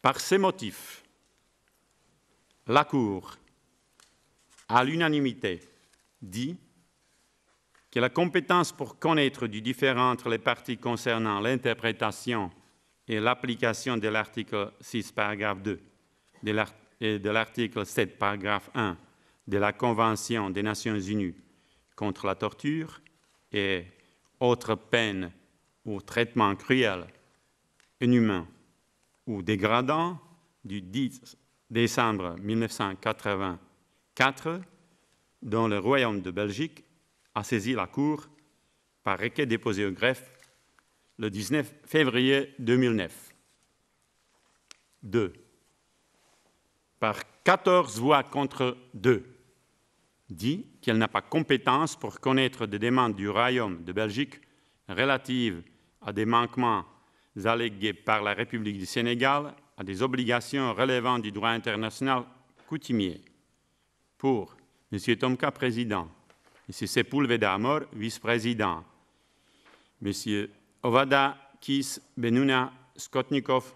Par ces motifs, la Cour, à l'unanimité, dit que la compétence pour connaître du différent entre les parties concernant l'interprétation et l'application de l'article 6, paragraphe 2, et de l'article 7, paragraphe 1 de la Convention des Nations Unies contre la torture et autres peines ou traitements cruels, inhumains ou dégradant du 10 décembre 1984, dont le Royaume de Belgique a saisi la Cour par requête déposée au greffe le 19 février 2009. 2. Par 14 voix contre 2, dit qu'elle n'a pas compétence pour connaître des demandes du Royaume de Belgique relatives à des manquements allégués par la République du Sénégal à des obligations relevant du droit international coutumier. Pour M. Tomka, président, M. Sepulveda Amor, vice-président, M. Ovada Kis Benuna Skotnikov,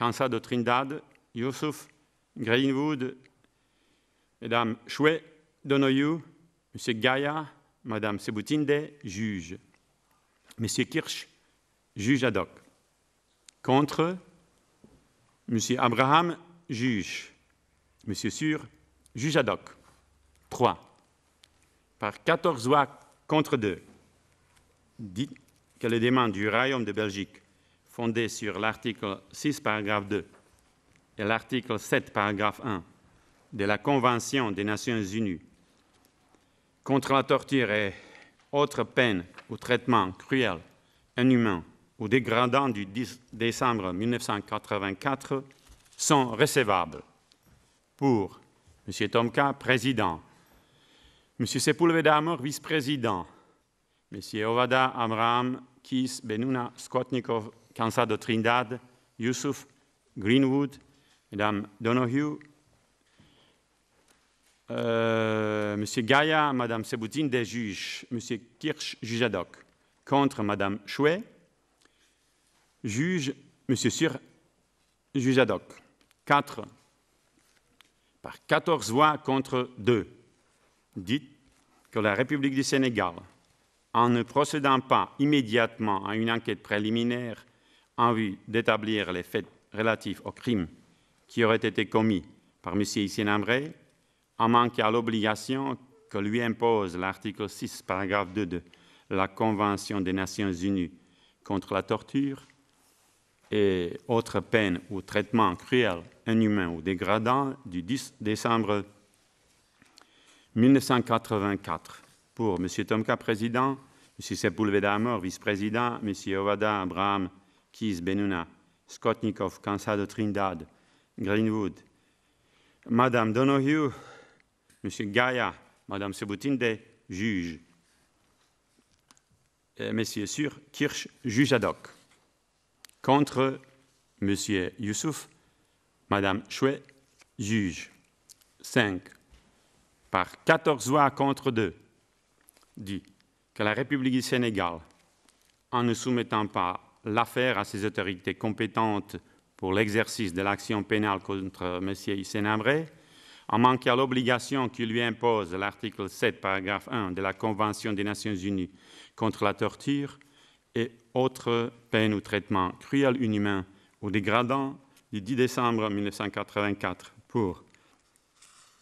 de Trindade, Youssouf Greenwood, Mme Chouet Donoyou, M. Gaïa, Mme Seboutinde, juge, M. Kirsch, juge ad hoc. Contre M. Abraham, juge. M. Sûr, juge ad hoc. 3. Par 14 voix contre 2. Dit que les demandes du Royaume de Belgique, fondées sur l'article 6, paragraphe 2, et l'article 7, paragraphe 1 de la Convention des Nations Unies contre la torture et autres peines ou traitements cruels, inhumains, ou dégradant du 10 décembre 1984 sont recevables. Pour M. Tomka, président, M. Sepulveda vice-président, M. Ovada Amram, Kiss, Benuna Skotnikov, Kansado Trindade, Yusuf Greenwood, Mme Donohue, euh, M. Gaia, Mme Seboutine des juges, M. Kirsch, juge ad hoc, contre Mme Chouet, juge Monsieur juge ad hoc. 4. Par 14 voix contre 2, dit que la République du Sénégal, en ne procédant pas immédiatement à une enquête préliminaire en vue d'établir les faits relatifs aux crimes qui auraient été commis par M. Issinambré, en manquant à l'obligation que lui impose l'article 6, paragraphe 2 de la Convention des Nations Unies contre la torture, et autres peines ou traitements cruels, inhumains ou dégradants du 10 décembre 1984 pour M. Tomka, président, M. Sepulveda Amor, vice-président, M. Ovada Abraham, Kis, Benuna, Skotnikov, Cansado Trindade, Greenwood, Mme Donohue, M. Gaia, Mme Sebutinde, juge, et M. Sur Kirsch, juge ad hoc contre M. Youssouf, Mme Chouet, juge. 5. Par 14 voix contre 2, dit que la République du Sénégal, en ne soumettant pas l'affaire à ses autorités compétentes pour l'exercice de l'action pénale contre M. Hissène en manquant à l'obligation qui lui impose l'article 7, paragraphe 1 de la Convention des Nations Unies contre la torture, et autres peines ou traitements cruels, inhumains ou dégradants du 10 décembre 1984 pour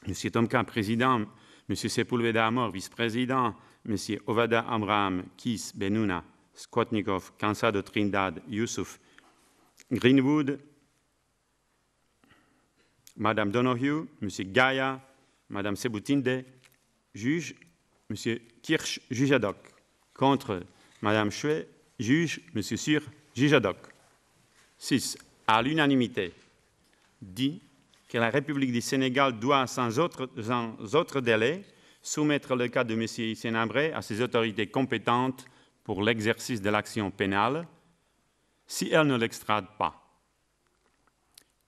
M. Tomka, président, M. Sepulveda Amor, vice-président, M. Ovada Abraham, Kis Benuna, Skotnikov, de Trindad, Yusuf, Greenwood, Madame Donohue, M. Gaia, Mme Sebutinde, juge, M. Kirsch, juge ad hoc, contre Mme Chouet, juge M. Sir Gijadoc. 6. À l'unanimité, dit que la République du Sénégal doit, sans autre, délai, soumettre le cas de M. Issénabré à ses autorités compétentes pour l'exercice de l'action pénale si elle ne l'extrade pas.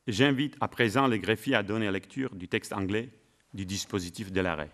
J'invite à présent les greffiers à donner lecture du texte anglais du dispositif de l'arrêt.